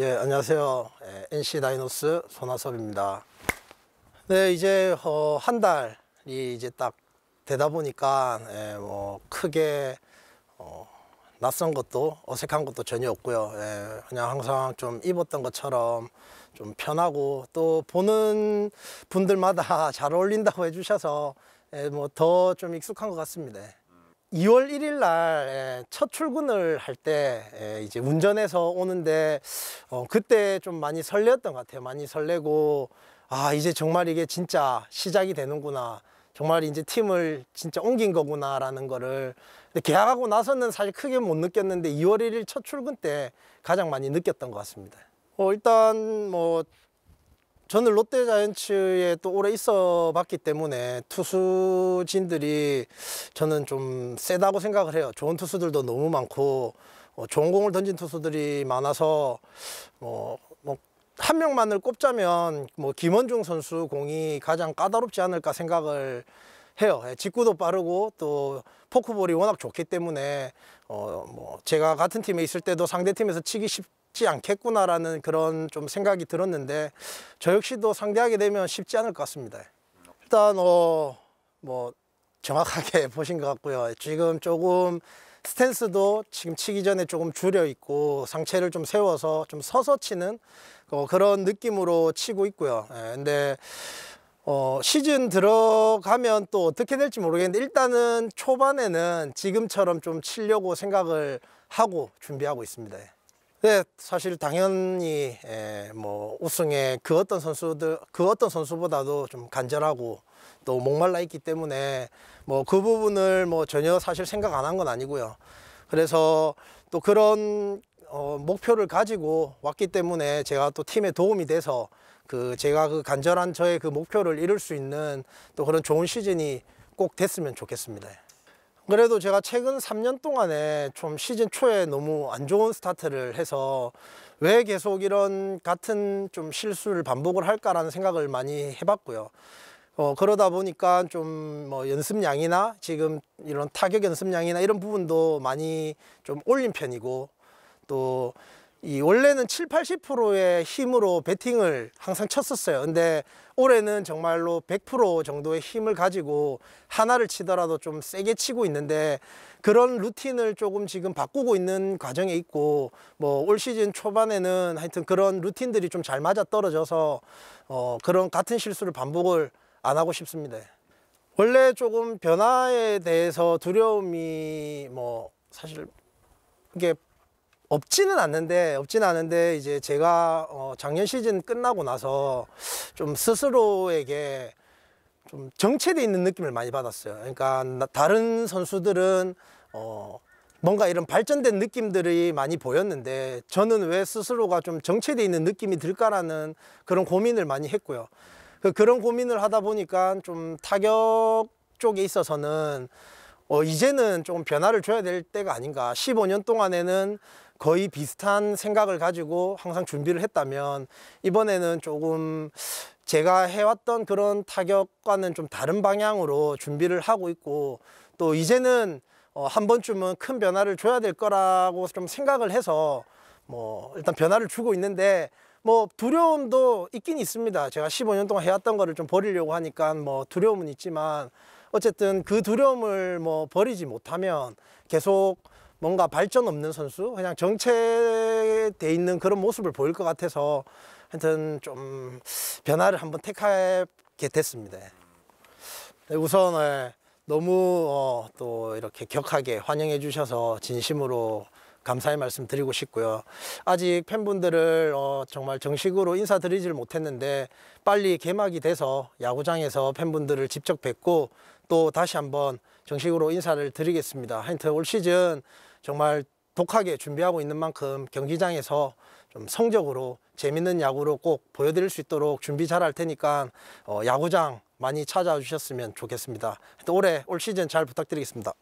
예, 안녕하세요. 예, NC 다이노스 손하섭입니다. 네, 이제 어, 한 달이 이제 딱 되다 보니까 예, 뭐 크게 어, 낯선 것도 어색한 것도 전혀 없고요. 예, 그냥 항상 좀 입었던 것처럼 좀 편하고 또 보는 분들마다 잘 어울린다고 해주셔서 예, 뭐더 좀 익숙한 것 같습니다. 2월 1일 날 첫 출근을 할 때 이제 운전해서 오는데 어, 그때 좀 많이 설레었던 것 같아요. 많이 설레고 아 이제 정말 이게 진짜 시작이 되는구나. 정말 이제 팀을 진짜 옮긴 거구나라는 거를 계약하고 나서는 사실 크게 못 느꼈는데 2월 1일 첫 출근 때 가장 많이 느꼈던 것 같습니다. 어 일단 뭐 저는 롯데자이언츠에 또 오래 있어 봤기 때문에 투수진들이 저는 좀 세다고 생각을 해요. 좋은 투수들도 너무 많고 뭐 좋은 공을 던진 투수들이 많아서 뭐, 뭐, 한 명만을 꼽자면 뭐 김원중 선수 공이 가장 까다롭지 않을까 생각을 해요. 예, 직구도 빠르고 또 포크볼이 워낙 좋기 때문에 어 뭐 제가 같은 팀에 있을 때도 상대 팀에서 치기 쉽지 않겠구나라는 그런 좀 생각이 들었는데 저 역시도 상대하게 되면 쉽지 않을 것 같습니다. 일단 어 뭐 정확하게 보신 것 같고요. 지금 조금 스탠스도 지금 치기 전에 조금 줄여 있고 상체를 좀 세워서 좀 서서 치는 어, 그런 느낌으로 치고 있고요. 예, 근데 어, 시즌 들어가면 또 어떻게 될지 모르겠는데 일단은 초반에는 지금처럼 좀 치려고 생각을 하고 준비하고 있습니다. 네, 사실 당연히 에, 예, 뭐 우승에 그 어떤 선수들 그 어떤 선수보다도 좀 간절하고 또 목말라 있기 때문에 뭐 그 부분을 뭐 전혀 사실 생각 안 한 건 아니고요. 그래서 또 그런 어, 목표를 가지고 왔기 때문에 제가 또 팀에 도움이 돼서 그 제가 그 간절한 저의 그 목표를 이룰 수 있는 또 그런 좋은 시즌이 꼭 됐으면 좋겠습니다. 그래도 제가 최근 3년 동안에 좀 시즌 초에 너무 안 좋은 스타트를 해서 왜 계속 이런 같은 좀 실수를 반복을 할까라는 생각을 많이 해봤고요. 어, 그러다 보니까 좀 뭐 연습량이나 지금 이런 타격 연습량이나 이런 부분도 많이 좀 올린 편이고 또이 원래는 7, 80%의 힘으로 배팅을 항상 쳤었어요. 근데 올해는 정말로 100% 정도의 힘을 가지고 하나를 치더라도 좀 세게 치고 있는데 그런 루틴을 조금 지금 바꾸고 있는 과정에 있고 뭐 올 시즌 초반에는 하여튼 그런 루틴들이 좀 잘 맞아 떨어져서 어 그런 같은 실수를 반복을 안 하고 싶습니다. 원래 조금 변화에 대해서 두려움이 뭐 사실 이게 없지는 않는데 없지는 않은데 이제 제가 어, 작년 시즌 끝나고 나서 좀 스스로에게 좀정체되어 있는 느낌을 많이 받았어요. 그러니까 다른 선수들은 어, 뭔가 이런 발전된 느낌들이 많이 보였는데 저는 왜 스스로가 좀 정체돼 있는 느낌이 들까라는 그런 고민을 많이 했고요. 그, 그런 고민을 하다 보니까 좀 타격 쪽에 있어서는 어, 이제는 조금 변화를 줘야 될 때가 아닌가. 15년 동안에는 거의 비슷한 생각을 가지고 항상 준비를 했다면 이번에는 조금 제가 해왔던 그런 타격과는 좀 다른 방향으로 준비를 하고 있고 또 이제는 어, 한 번쯤은 큰 변화를 줘야 될 거라고 좀 생각을 해서 뭐 일단 변화를 주고 있는데 뭐 두려움도 있긴 있습니다. 제가 15년 동안 해왔던 거를 좀 버리려고 하니까 뭐 두려움은 있지만 어쨌든 그 두려움을 뭐 버리지 못하면 계속 뭔가 발전 없는 선수 그냥 정체돼 있는 그런 모습을 보일 것 같아서 하여튼 좀 변화를 한번 택하게 됐습니다. 네, 우선 네, 너무 어, 또 이렇게 격하게 환영해 주셔서 진심으로 감사의 말씀 드리고 싶고요. 아직 팬분들을 어, 정말 정식으로 인사드리질 못했는데 빨리 개막이 돼서 야구장에서 팬분들을 직접 뵙고 또 다시 한번 정식으로 인사를 드리겠습니다. 하여튼 올 시즌 정말 독하게 준비하고 있는 만큼 경기장에서 좀 성적으로 재밌는 야구로 꼭 보여드릴 수 있도록 준비 잘 할 테니까 어, 야구장 많이 찾아주셨으면 좋겠습니다. 올해 올 시즌 잘 부탁드리겠습니다.